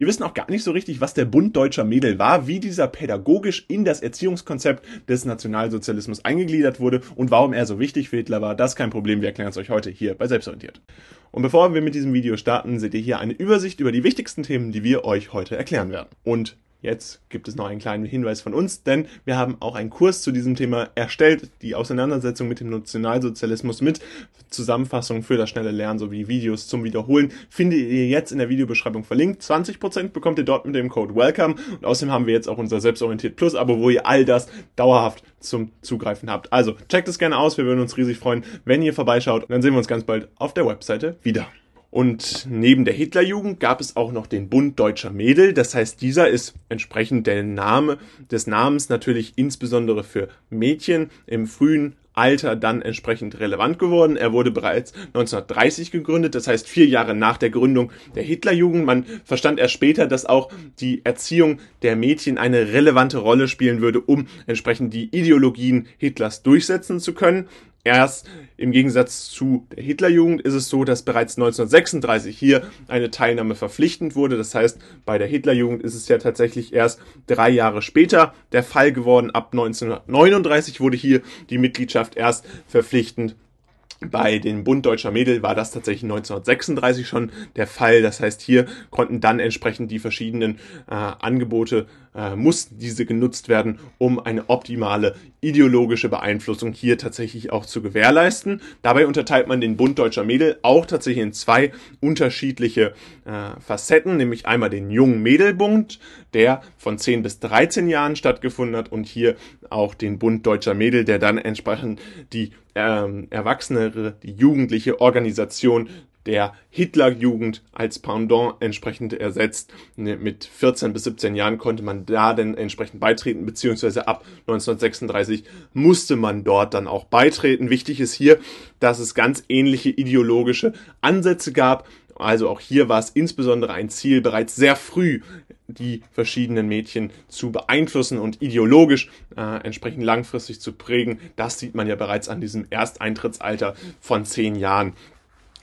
Wir wissen auch gar nicht so richtig, was der Bund deutscher Mädel war, wie dieser pädagogisch in das Erziehungskonzept des Nationalsozialismus eingegliedert wurde und warum er so wichtig für Hitler war. Das ist kein Problem, wir erklären es euch heute hier bei Selbstorientiert. Und bevor wir mit diesem Video starten, seht ihr hier eine Übersicht über die wichtigsten Themen, die wir euch heute erklären werden. Und Jetzt gibt es noch einen kleinen Hinweis von uns, denn wir haben auch einen Kurs zu diesem Thema erstellt, die Auseinandersetzung mit dem Nationalsozialismus mit Zusammenfassung für das schnelle Lernen sowie Videos zum Wiederholen findet ihr jetzt in der Videobeschreibung verlinkt. 20% bekommt ihr dort mit dem Code WELCOME und außerdem haben wir jetzt auch unser Selbstorientiert Plus Abo, wo ihr all das dauerhaft zum Zugreifen habt. Also checkt es gerne aus, wir würden uns riesig freuen, wenn ihr vorbeischaut. Und dann sehen wir uns ganz bald auf der Webseite wieder. Und neben der Hitlerjugend gab es auch noch den Bund deutscher Mädel. Das heißt, dieser ist entsprechend der Name des Namens natürlich insbesondere für Mädchen im frühen Alter dann entsprechend relevant geworden. Er wurde bereits 1930 gegründet, das heißt vier Jahre nach der Gründung der Hitlerjugend. Man verstand erst später, dass auch die Erziehung der Mädchen eine relevante Rolle spielen würde, um entsprechend die Ideologien Hitlers durchsetzen zu können. Erst im Gegensatz zu der Hitlerjugend ist es so, dass bereits 1936 hier eine Teilnahme verpflichtend wurde. Das heißt, bei der Hitlerjugend ist es ja tatsächlich erst drei Jahre später der Fall geworden. Ab 1939 wurde hier die Mitgliedschaft erst verpflichtend. Bei den Bund Deutscher Mädel war das tatsächlich 1936 schon der Fall. Das heißt, hier konnten dann entsprechend die verschiedenen äh, Angebote äh, mussten diese genutzt werden, um eine optimale ideologische Beeinflussung hier tatsächlich auch zu gewährleisten. Dabei unterteilt man den Bund deutscher Mädel auch tatsächlich in zwei unterschiedliche äh, Facetten, nämlich einmal den jungen Mädelbund, der von 10 bis 13 Jahren stattgefunden hat und hier auch den Bund deutscher Mädel, der dann entsprechend die ähm, erwachsenere, die jugendliche Organisation der Hitlerjugend als Pendant entsprechend ersetzt. Ne, mit 14 bis 17 Jahren konnte man da dann entsprechend beitreten, beziehungsweise ab 1936 musste man dort dann auch beitreten. Wichtig ist hier, dass es ganz ähnliche ideologische Ansätze gab. Also auch hier war es insbesondere ein Ziel, bereits sehr früh die verschiedenen Mädchen zu beeinflussen und ideologisch äh, entsprechend langfristig zu prägen. Das sieht man ja bereits an diesem Ersteintrittsalter von zehn Jahren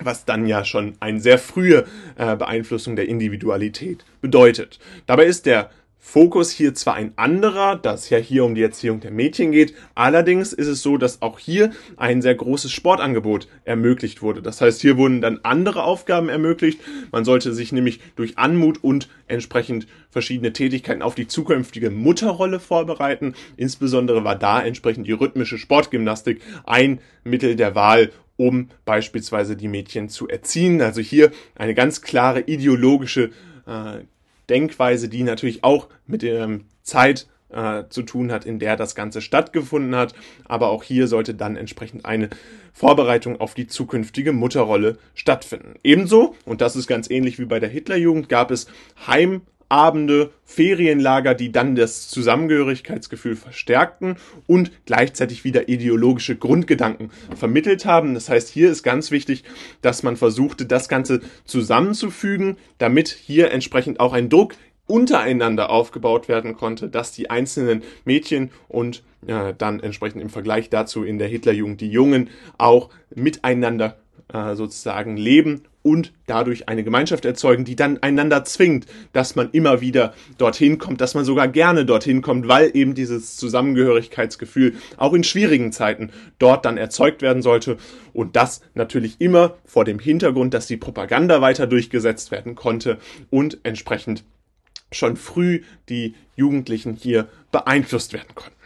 was dann ja schon eine sehr frühe äh, Beeinflussung der Individualität bedeutet. Dabei ist der Fokus hier zwar ein anderer, da es ja hier um die Erziehung der Mädchen geht, allerdings ist es so, dass auch hier ein sehr großes Sportangebot ermöglicht wurde. Das heißt, hier wurden dann andere Aufgaben ermöglicht. Man sollte sich nämlich durch Anmut und entsprechend verschiedene Tätigkeiten auf die zukünftige Mutterrolle vorbereiten. Insbesondere war da entsprechend die rhythmische Sportgymnastik ein Mittel der Wahl, um beispielsweise die Mädchen zu erziehen. Also hier eine ganz klare ideologische äh, Denkweise, die natürlich auch mit der ähm, Zeit äh, zu tun hat, in der das Ganze stattgefunden hat. Aber auch hier sollte dann entsprechend eine Vorbereitung auf die zukünftige Mutterrolle stattfinden. Ebenso, und das ist ganz ähnlich wie bei der Hitlerjugend, gab es Heim- Abende, Ferienlager, die dann das Zusammengehörigkeitsgefühl verstärkten und gleichzeitig wieder ideologische Grundgedanken vermittelt haben. Das heißt, hier ist ganz wichtig, dass man versuchte, das Ganze zusammenzufügen, damit hier entsprechend auch ein Druck untereinander aufgebaut werden konnte, dass die einzelnen Mädchen und äh, dann entsprechend im Vergleich dazu in der Hitlerjugend die Jungen auch miteinander äh, sozusagen leben und dadurch eine Gemeinschaft erzeugen, die dann einander zwingt, dass man immer wieder dorthin kommt, dass man sogar gerne dorthin kommt, weil eben dieses Zusammengehörigkeitsgefühl auch in schwierigen Zeiten dort dann erzeugt werden sollte und das natürlich immer vor dem Hintergrund, dass die Propaganda weiter durchgesetzt werden konnte und entsprechend schon früh die Jugendlichen hier beeinflusst werden konnten.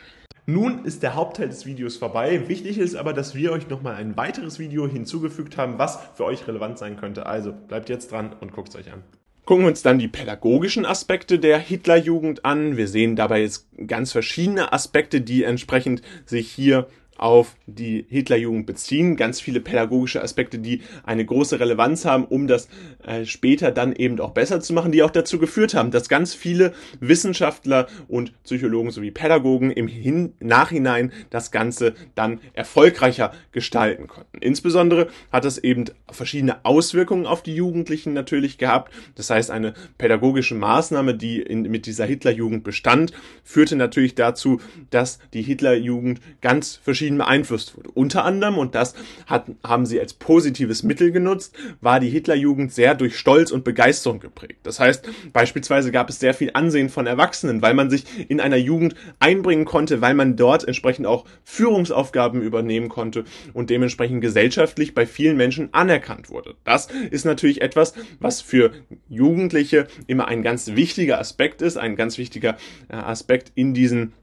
Nun ist der Hauptteil des Videos vorbei. Wichtig ist aber, dass wir euch nochmal ein weiteres Video hinzugefügt haben, was für euch relevant sein könnte. Also bleibt jetzt dran und guckt es euch an. Gucken wir uns dann die pädagogischen Aspekte der Hitlerjugend an. Wir sehen dabei jetzt ganz verschiedene Aspekte, die entsprechend sich hier auf die Hitlerjugend beziehen. Ganz viele pädagogische Aspekte, die eine große Relevanz haben, um das äh, später dann eben auch besser zu machen, die auch dazu geführt haben, dass ganz viele Wissenschaftler und Psychologen sowie Pädagogen im Hin Nachhinein das Ganze dann erfolgreicher gestalten konnten. Insbesondere hat das eben verschiedene Auswirkungen auf die Jugendlichen natürlich gehabt. Das heißt, eine pädagogische Maßnahme, die in, mit dieser Hitlerjugend bestand, führte natürlich dazu, dass die Hitlerjugend ganz verschiedene ihn beeinflusst wurde. Unter anderem, und das hat, haben sie als positives Mittel genutzt, war die Hitlerjugend sehr durch Stolz und Begeisterung geprägt. Das heißt, beispielsweise gab es sehr viel Ansehen von Erwachsenen, weil man sich in einer Jugend einbringen konnte, weil man dort entsprechend auch Führungsaufgaben übernehmen konnte und dementsprechend gesellschaftlich bei vielen Menschen anerkannt wurde. Das ist natürlich etwas, was für Jugendliche immer ein ganz wichtiger Aspekt ist, ein ganz wichtiger äh, Aspekt in diesen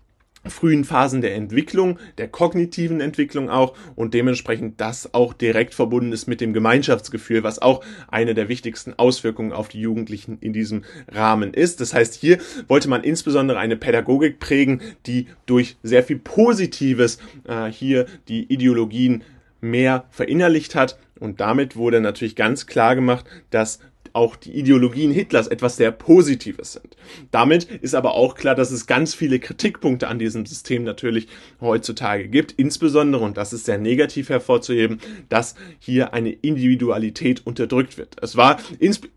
frühen Phasen der Entwicklung, der kognitiven Entwicklung auch und dementsprechend das auch direkt verbunden ist mit dem Gemeinschaftsgefühl, was auch eine der wichtigsten Auswirkungen auf die Jugendlichen in diesem Rahmen ist. Das heißt, hier wollte man insbesondere eine Pädagogik prägen, die durch sehr viel Positives äh, hier die Ideologien mehr verinnerlicht hat und damit wurde natürlich ganz klar gemacht, dass auch die Ideologien Hitlers etwas sehr Positives sind. Damit ist aber auch klar, dass es ganz viele Kritikpunkte an diesem System natürlich heutzutage gibt. Insbesondere, und das ist sehr negativ hervorzuheben, dass hier eine Individualität unterdrückt wird. Es war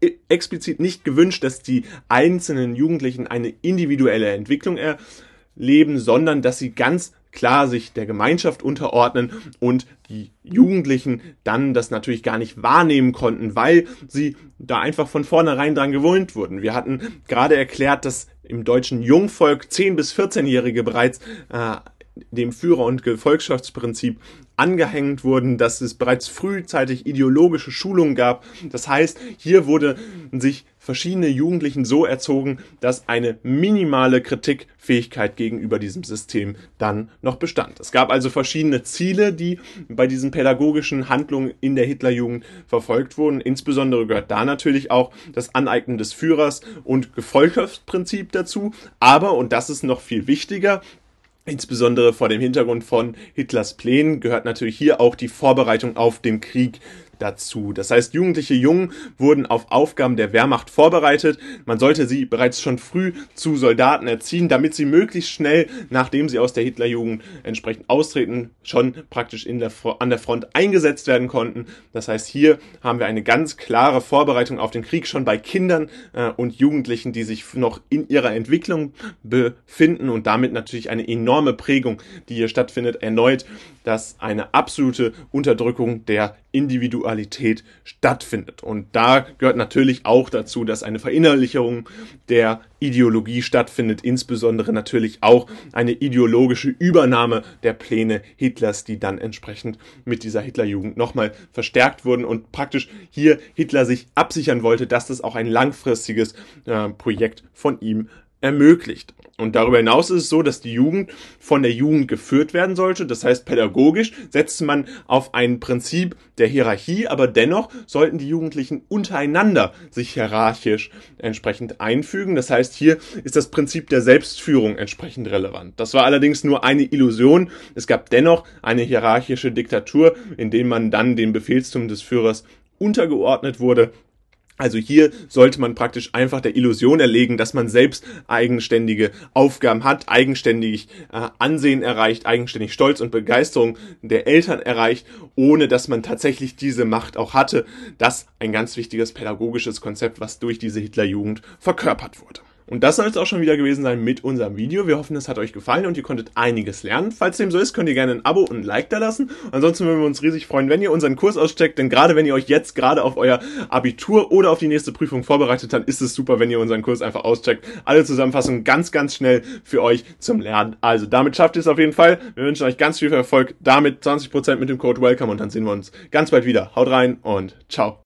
äh, explizit nicht gewünscht, dass die einzelnen Jugendlichen eine individuelle Entwicklung erleben, sondern dass sie ganz klar sich der Gemeinschaft unterordnen und die Jugendlichen dann das natürlich gar nicht wahrnehmen konnten, weil sie da einfach von vornherein dran gewohnt wurden. Wir hatten gerade erklärt, dass im deutschen Jungvolk 10 bis 14-Jährige bereits äh, dem Führer- und Gefolgschaftsprinzip angehängt wurden, dass es bereits frühzeitig ideologische Schulungen gab. Das heißt, hier wurde sich verschiedene Jugendlichen so erzogen, dass eine minimale Kritikfähigkeit gegenüber diesem System dann noch bestand. Es gab also verschiedene Ziele, die bei diesen pädagogischen Handlungen in der Hitlerjugend verfolgt wurden. Insbesondere gehört da natürlich auch das Aneignen des Führers und Gefolgschaftsprinzip dazu. Aber, und das ist noch viel wichtiger, Insbesondere vor dem Hintergrund von Hitlers Plänen gehört natürlich hier auch die Vorbereitung auf den Krieg dazu. Das heißt, jugendliche Jungen wurden auf Aufgaben der Wehrmacht vorbereitet. Man sollte sie bereits schon früh zu Soldaten erziehen, damit sie möglichst schnell, nachdem sie aus der Hitlerjugend entsprechend austreten, schon praktisch der, an der Front eingesetzt werden konnten. Das heißt, hier haben wir eine ganz klare Vorbereitung auf den Krieg schon bei Kindern äh, und Jugendlichen, die sich noch in ihrer Entwicklung befinden und damit natürlich eine enorme Prägung, die hier stattfindet, erneut dass eine absolute Unterdrückung der Individualität stattfindet. Und da gehört natürlich auch dazu, dass eine Verinnerlichung der Ideologie stattfindet, insbesondere natürlich auch eine ideologische Übernahme der Pläne Hitlers, die dann entsprechend mit dieser Hitlerjugend nochmal verstärkt wurden und praktisch hier Hitler sich absichern wollte, dass das auch ein langfristiges äh, Projekt von ihm ermöglicht. Und darüber hinaus ist es so, dass die Jugend von der Jugend geführt werden sollte. Das heißt, pädagogisch setzt man auf ein Prinzip der Hierarchie, aber dennoch sollten die Jugendlichen untereinander sich hierarchisch entsprechend einfügen. Das heißt, hier ist das Prinzip der Selbstführung entsprechend relevant. Das war allerdings nur eine Illusion. Es gab dennoch eine hierarchische Diktatur, in dem man dann dem Befehlstum des Führers untergeordnet wurde also hier sollte man praktisch einfach der Illusion erlegen, dass man selbst eigenständige Aufgaben hat, eigenständig äh, Ansehen erreicht, eigenständig Stolz und Begeisterung der Eltern erreicht, ohne dass man tatsächlich diese Macht auch hatte. Das ein ganz wichtiges pädagogisches Konzept, was durch diese Hitlerjugend verkörpert wurde. Und das soll es auch schon wieder gewesen sein mit unserem Video. Wir hoffen, es hat euch gefallen und ihr konntet einiges lernen. Falls dem so ist, könnt ihr gerne ein Abo und ein Like da lassen. Ansonsten würden wir uns riesig freuen, wenn ihr unseren Kurs auscheckt, denn gerade wenn ihr euch jetzt gerade auf euer Abitur oder auf die nächste Prüfung vorbereitet, dann ist es super, wenn ihr unseren Kurs einfach auscheckt. Alle Zusammenfassungen ganz, ganz schnell für euch zum Lernen. Also damit schafft ihr es auf jeden Fall. Wir wünschen euch ganz viel Erfolg damit, 20% mit dem Code WELCOME und dann sehen wir uns ganz bald wieder. Haut rein und ciao.